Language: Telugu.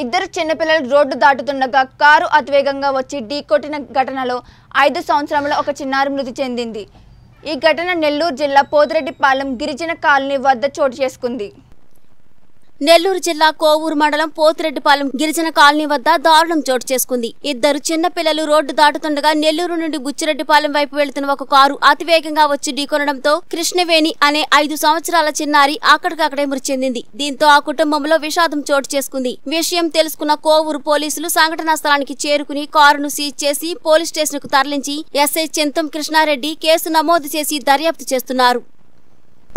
ఇద్దరు చిన్నపిల్లలు రోడ్డు దాటుతుండగా కారు అతివేగంగా వచ్చి ఢీకొట్టిన ఘటనలో ఐదు సంవత్సరంలో ఒక చిన్నారి మృతి చెందింది ఈ ఘటన నెల్లూరు జిల్లా పోతిరెడ్డిపాలెం గిరిజన కాలనీ వద్ద చోటు చేసుకుంది నెల్లూరు జిల్లా కోవూరు మండలం పోతిరెడ్డిపాలెం గిరిజన కాలనీ వద్ద దారుణం చోటు చేసుకుంది ఇద్దరు చిన్నపిల్లలు రోడ్డు దాటుతుండగా నెల్లూరు నుండి బుచ్చిరెడ్డిపాలెం వైపు వెళుతున్న ఒక కారు అతివేగంగా వచ్చి ఢీకొనడంతో కృష్ణవేణి అనే ఐదు సంవత్సరాల చిన్నారి అక్కడికక్కడే మృతి చెందింది దీంతో ఆ కుటుంబంలో విషాదం చోటు చేసుకుంది విషయం తెలుసుకున్న కోవూరు పోలీసులు సంఘటనా స్థలానికి చేరుకుని కారును సీజ్ చేసి పోలీస్ స్టేషన్ కు తరలించి ఎస్ఐ చింతం కృష్ణారెడ్డి కేసు నమోదు చేసి దర్యాప్తు చేస్తున్నారు